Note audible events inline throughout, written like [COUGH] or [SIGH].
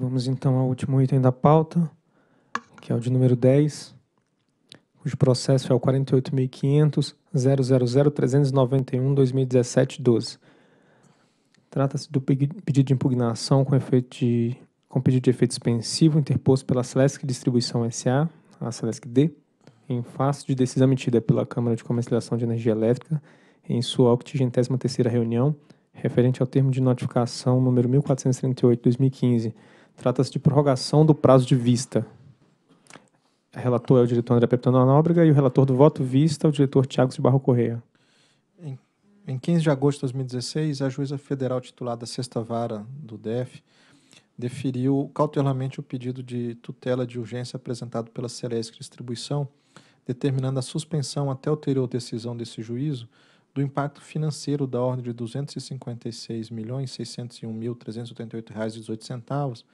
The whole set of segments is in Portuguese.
Vamos então ao último item da pauta, que é o de número 10, cujo processo é o 48.500.000.391.2017.12. Trata-se do pedido de impugnação com, efeito de, com pedido de efeito expensivo interposto pela Celesc Distribuição S.A., a Celesc D, em face de decisão emitida pela Câmara de Comercialização de Energia Elétrica em sua 83 reunião, referente ao termo de notificação número 1438/2015 Trata-se de prorrogação do prazo de vista. O relator é o diretor André Peptano Nóbrega e o relator do voto vista é o diretor Tiago de Barro Correia. Em, em 15 de agosto de 2016, a juíza federal titulada da Sexta Vara do DF deferiu cautelarmente o pedido de tutela de urgência apresentado pela Celesc Distribuição, determinando a suspensão até ulterior decisão desse juízo do impacto financeiro da ordem de R$ 256.601.388,18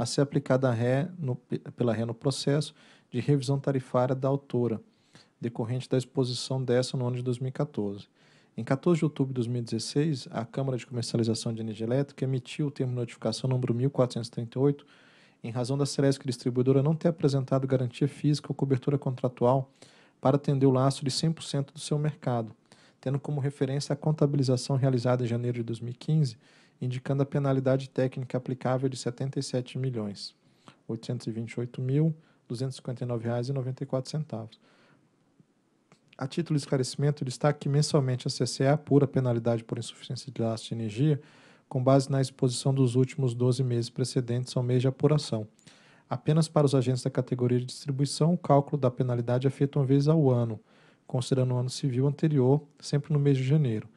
a ser aplicada a ré no, pela ré no processo de revisão tarifária da autora, decorrente da exposição dessa no ano de 2014. Em 14 de outubro de 2016, a Câmara de Comercialização de Energia Elétrica emitiu o termo de notificação número 1438, em razão da Celesc Distribuidora não ter apresentado garantia física ou cobertura contratual para atender o laço de 100% do seu mercado, tendo como referência a contabilização realizada em janeiro de 2015 indicando a penalidade técnica aplicável de R$ 77 milhões, R$ 828.259,94. A título de esclarecimento, destaque que mensalmente a CCE apura a penalidade por insuficiência de gasto de energia com base na exposição dos últimos 12 meses precedentes ao mês de apuração. Apenas para os agentes da categoria de distribuição, o cálculo da penalidade é feito uma vez ao ano, considerando o ano civil anterior, sempre no mês de janeiro.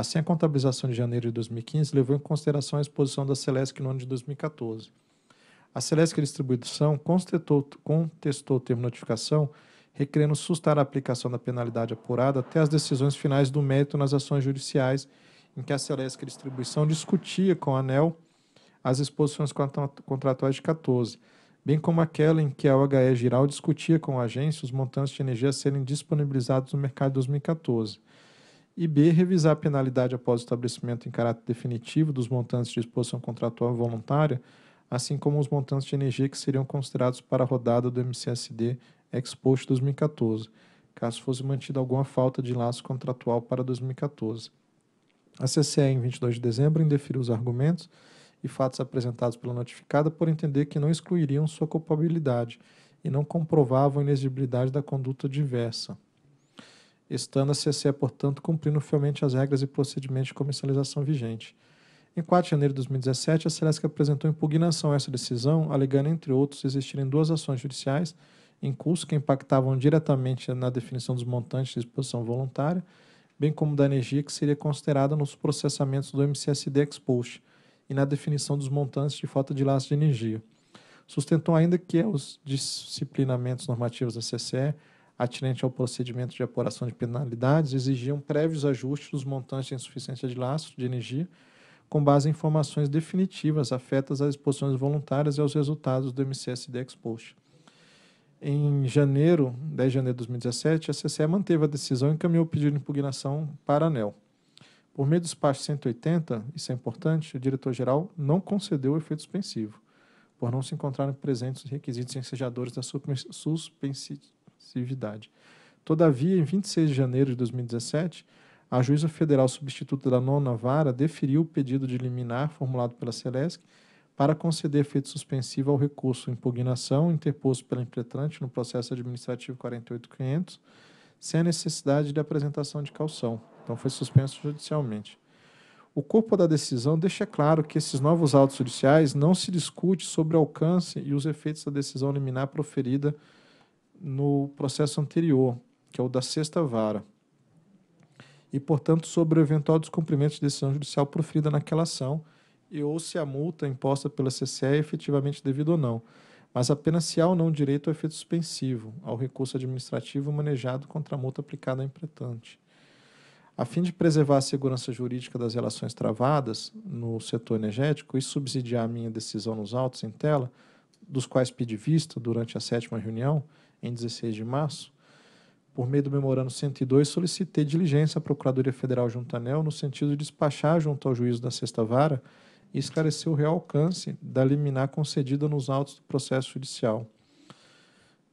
Assim, a contabilização de janeiro de 2015 levou em consideração a exposição da Celesc no ano de 2014. A Celesc Distribuição contestou, contestou o termo notificação, requerendo sustar a aplicação da penalidade apurada até as decisões finais do mérito nas ações judiciais em que a Celesc Distribuição discutia com a ANEL as exposições contratuais de 14, bem como aquela em que a OHE Giral discutia com a agência os montantes de energia a serem disponibilizados no mercado de 2014. E B, revisar a penalidade após o estabelecimento em caráter definitivo dos montantes de exposição contratual voluntária, assim como os montantes de energia que seriam considerados para a rodada do MCSD exposto 2014, caso fosse mantida alguma falta de laço contratual para 2014. A CCE, em 22 de dezembro, indeferiu os argumentos e fatos apresentados pela notificada por entender que não excluiriam sua culpabilidade e não comprovavam a inexigibilidade da conduta diversa estando a CCE, portanto, cumprindo fielmente as regras e procedimentos de comercialização vigente. Em 4 de janeiro de 2017, a Celesc apresentou impugnação a essa decisão, alegando, entre outros, existirem duas ações judiciais em curso que impactavam diretamente na definição dos montantes de exposição voluntária, bem como da energia que seria considerada nos processamentos do MCSD Expost e na definição dos montantes de falta de laço de energia. Sustentou ainda que os disciplinamentos normativos da CCE atinente ao procedimento de apuração de penalidades, exigiam prévios ajustes dos montantes de insuficiência de lastro de energia, com base em informações definitivas afetas às exposições voluntárias e aos resultados do MCSD Expost. Em janeiro, 10 de janeiro de 2017, a CCE manteve a decisão e encaminhou o pedido de impugnação para a ANEL. Por meio do espaço 180, isso é importante, o diretor-geral não concedeu o efeito suspensivo, por não se encontrarem presentes os requisitos ensejadores da suspensividade exclusividade. Todavia, em 26 de janeiro de 2017, a juíza federal substituta da nona vara deferiu o pedido de liminar formulado pela Celesc para conceder efeito suspensivo ao recurso impugnação interposto pela impetrante no processo administrativo 48500, sem a necessidade de apresentação de calção. Então foi suspenso judicialmente. O corpo da decisão deixa claro que esses novos autos judiciais não se discute sobre o alcance e os efeitos da decisão liminar proferida no processo anterior, que é o da sexta vara, e, portanto, sobre o eventual descumprimento de decisão judicial proferida naquela ação, e ou se a multa imposta pela CCE é efetivamente devida ou não, mas apenas se há ou não direito ao efeito suspensivo, ao recurso administrativo manejado contra a multa aplicada ao impletante. A fim de preservar a segurança jurídica das relações travadas no setor energético e subsidiar a minha decisão nos autos em tela, dos quais pedi vista durante a sétima reunião, em 16 de março, por meio do memorando 102, solicitei diligência à Procuradoria Federal junto à ANEL no sentido de despachar junto ao juízo da sexta vara e esclarecer o real alcance da liminar concedida nos autos do processo judicial.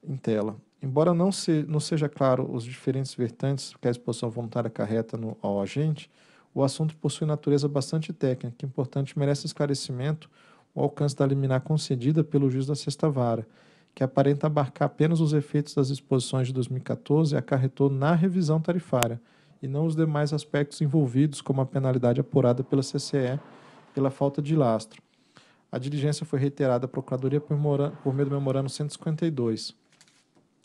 Em tela. Embora não, se, não seja claro os diferentes vertentes que a exposição voluntária carreta no, ao agente, o assunto possui natureza bastante técnica, que, importante merece esclarecimento o alcance da liminar concedida pelo juiz da sexta vara que aparenta abarcar apenas os efeitos das exposições de 2014, acarretou na revisão tarifária e não os demais aspectos envolvidos, como a penalidade apurada pela CCE pela falta de lastro. A diligência foi reiterada à Procuradoria por, por meio do memorando 152,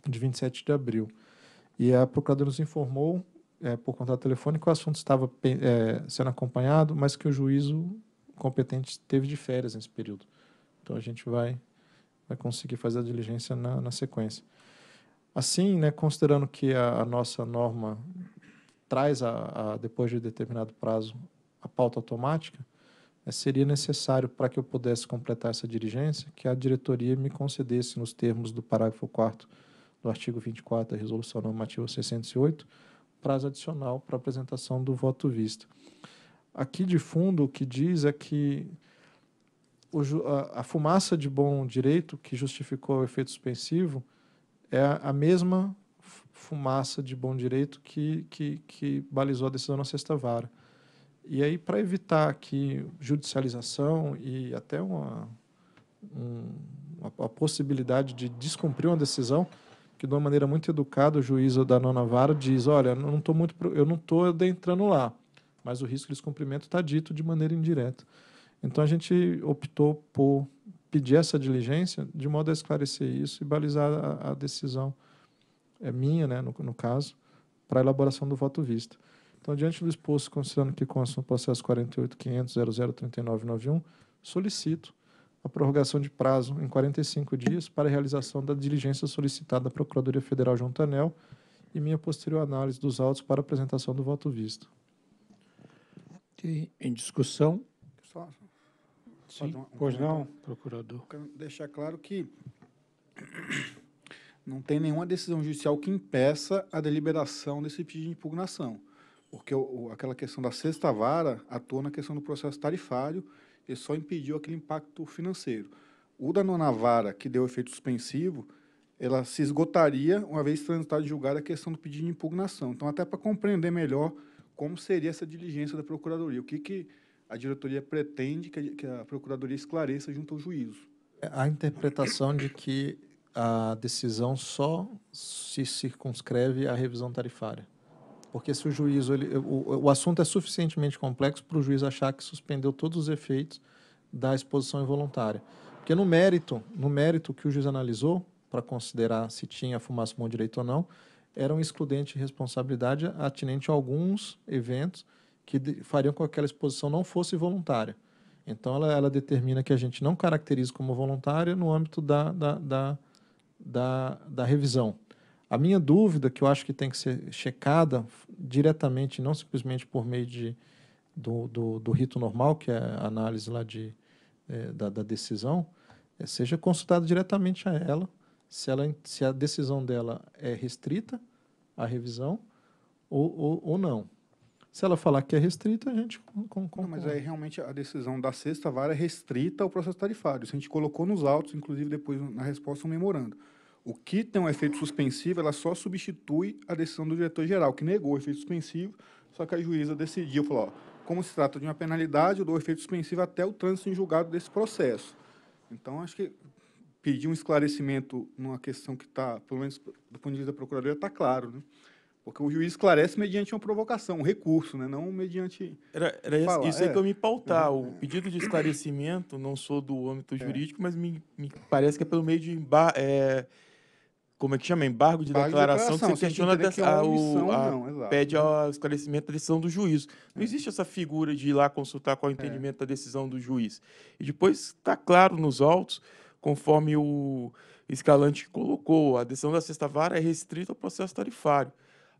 de 27 de abril. E a Procuradoria nos informou, é, por contato telefônico, que o assunto estava é, sendo acompanhado, mas que o juízo competente teve de férias nesse período. Então a gente vai vai conseguir fazer a diligência na, na sequência. Assim, né, considerando que a, a nossa norma traz, a, a, depois de determinado prazo, a pauta automática, né, seria necessário, para que eu pudesse completar essa diligência, que a diretoria me concedesse, nos termos do parágrafo 4 do artigo 24 da Resolução Normativa 608, prazo adicional para apresentação do voto visto. Aqui de fundo, o que diz é que o, a, a, fumaça de bom direito que justificou o efeito suspensivo é a, a mesma fumaça de bom direito que, que, que balizou a decisão na sexta vara. E aí, para evitar que judicialização e até uma, um, a, possibilidade de descumprir uma decisão, que de uma maneira muito educada o juiz da nona vara diz, olha, não eu não estou adentrando lá, mas o risco de descumprimento está dito de maneira indireta. Então, a gente optou por pedir essa diligência de modo a esclarecer isso e balizar a, a decisão é minha, né, no, no caso, para a elaboração do voto visto. Então, diante do exposto, considerando que consta no processo 48.500.003991, solicito a prorrogação de prazo em 45 dias para a realização da diligência solicitada à Procuradoria Federal junto ANEL e minha posterior análise dos autos para apresentação do voto visto. Em discussão? Sim, um pois não, procurador. Deixar claro que não tem nenhuma decisão judicial que impeça a deliberação desse pedido tipo de impugnação, porque o, aquela questão da sexta vara atua na questão do processo tarifário e só impediu aquele impacto financeiro. O da nona vara, que deu efeito suspensivo, ela se esgotaria uma vez transitada julgada a questão do pedido de impugnação. Então, até para compreender melhor como seria essa diligência da Procuradoria, o que, que a diretoria pretende que a, que a procuradoria esclareça junto ao juízo. É a interpretação de que a decisão só se circunscreve à revisão tarifária. Porque se o juízo, ele, o, o assunto é suficientemente complexo para o juiz achar que suspendeu todos os efeitos da exposição involuntária. Porque no mérito, no mérito que o juiz analisou, para considerar se tinha fumaça bom direito ou não, era um excludente de responsabilidade atinente a alguns eventos que fariam com que aquela exposição não fosse voluntária. Então, ela, ela determina que a gente não caracterize como voluntária no âmbito da, da, da, da, da revisão. A minha dúvida, que eu acho que tem que ser checada diretamente, não simplesmente por meio de, do, do, do rito normal, que é a análise lá de, é, da, da, decisão, é, seja consultada diretamente a ela se, ela, se a decisão dela é restrita à revisão ou, ou, ou não. Se ela falar que é restrita, a gente concorda. Mas aí realmente a decisão da sexta vara é restrita ao processo tarifário. Isso a gente colocou nos autos, inclusive depois na resposta um memorando. O que tem um efeito suspensivo, ela só substitui a decisão do diretor-geral, que negou o efeito suspensivo, só que a juíza decidiu, falou, ó, como se trata de uma penalidade, eu dou efeito suspensivo até o trânsito em julgado desse processo. Então, acho que pedir um esclarecimento numa questão que está, pelo menos do ponto de vista da Procuradoria, está claro, né? Porque o juiz esclarece mediante uma provocação, um recurso, né? não mediante. Era, era falar. isso aí é. que eu me pautar. Uhum. O pedido de esclarecimento, não sou do âmbito é. jurídico, mas me, me, parece que é pelo meio de. Embar, é, como é que chama? Embargo de, Embargo declaração, de declaração, que você questiona que é dessa, a, a, não, pede né? o esclarecimento da decisão do juiz. Não é. existe essa figura de ir lá consultar qual o entendimento da decisão do juiz. E depois está claro nos autos, conforme o escalante colocou, a decisão da sexta vara é restrita ao processo tarifário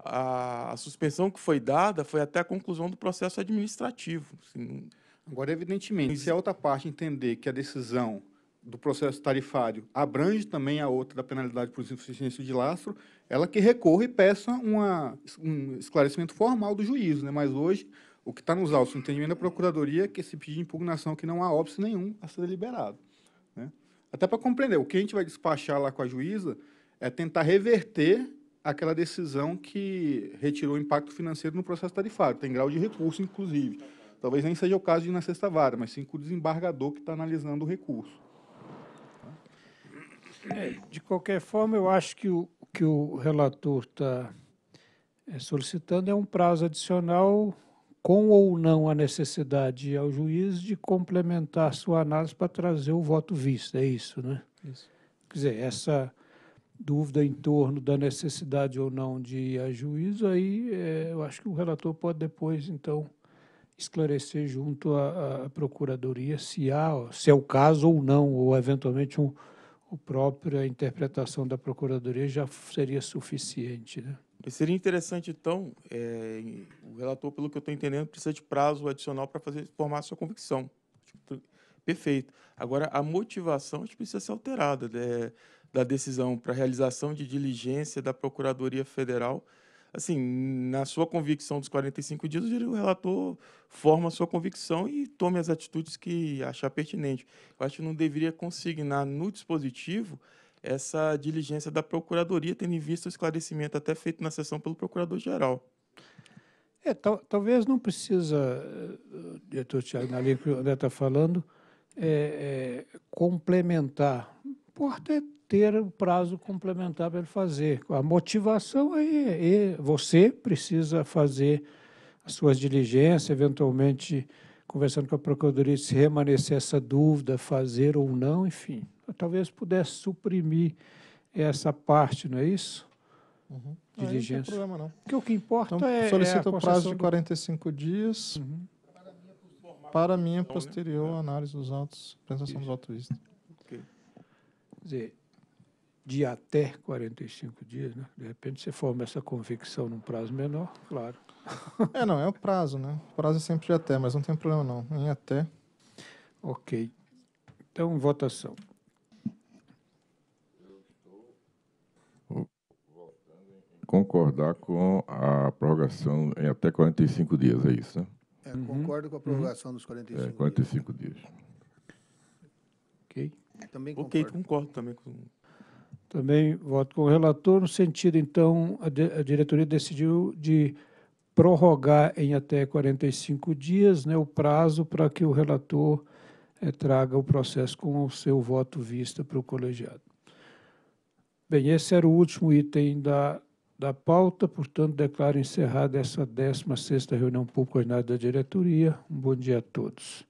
a, a, suspensão que foi dada foi até a conclusão do processo administrativo. Assim, Agora, evidentemente, se a outra parte entender que a decisão do processo tarifário abrange também a outra da penalidade por insuficiência de lastro, ela que recorra e peça uma, um esclarecimento formal do juízo. Né? Mas hoje, o que está nos autos do entendimento da Procuradoria é que esse pedido de impugnação que não há óbvio nenhum a ser deliberado. Né? Até para compreender, o que a gente vai despachar lá com a juíza é tentar reverter aquela decisão que retirou o impacto financeiro no processo tarifário. Tem grau de recurso, inclusive. Talvez nem seja o caso de na sexta vara, mas sim com o desembargador que está analisando o recurso. É, de qualquer forma, eu acho que o que o relator está é, solicitando é um prazo adicional, com ou não a necessidade ao juiz de complementar sua análise para trazer o voto visto. É isso, né? Isso. Quer dizer, essa dúvida em torno da necessidade ou não de ir a juízo, aí é, eu acho que o relator pode depois, então, esclarecer junto à, à Procuradoria se, há, se é o caso ou não, ou eventualmente um, a própria interpretação da Procuradoria já seria suficiente. Né? E seria interessante, então, é, o relator, pelo que eu estou entendendo, precisa de prazo adicional para fazer formar sua convicção. Perfeito. Agora, a motivação precisa ser alterada. Né? da decisão para realização de diligência da Procuradoria Federal. Assim, na sua convicção dos 45 dias, o relator forma a sua convicção e tome as atitudes que achar pertinente. Eu acho que não deveria consignar no dispositivo essa diligência da Procuradoria, tendo em vista o esclarecimento até feito na sessão pelo Procurador-Geral. É, tal, talvez não precisa, eh, diretor Tiago Nalim, que o André está falando, é, é, complementar. Importa é ter o prazo complementar para ele fazer. A motivação é, é você precisa fazer as suas diligências, eventualmente conversando com a Procuradoria, se remanescer essa dúvida, fazer ou não, enfim. Talvez pudesse suprimir essa parte, não é isso? Uhum. Diligência. não tem problema, não. Porque o que importa então, é. Solicita é o prazo de 45 dias uhum. para a minha então, né? posterior análise dos autos, apresentação dos autos. Okay. Quer dizer, de até 45 dias, né? De repente você forma essa convicção num prazo menor, claro. [LAUGHS] é, não, é o prazo, né? O prazo é sempre de até, mas não tem problema não, em até. Ok. Então, votação. concordar com a prorrogação em até 45 dias, é isso, né? É, concordo com a uhum. prorrogação uhum. dos 45 dias. É, 45 dias. dias. Ok. Também concordo. Ok, concordo também com... Também voto com o relator no sentido, então, a, de, a diretoria decidiu de prorrogar em até 45 dias né, o prazo para que o relator é, traga o processo com o seu voto vista para o colegiado. Bem, esse era o último item da, da pauta, portanto, declaro encerrada essa 16ª reunião pública ordinária da diretoria. Um bom dia a todos.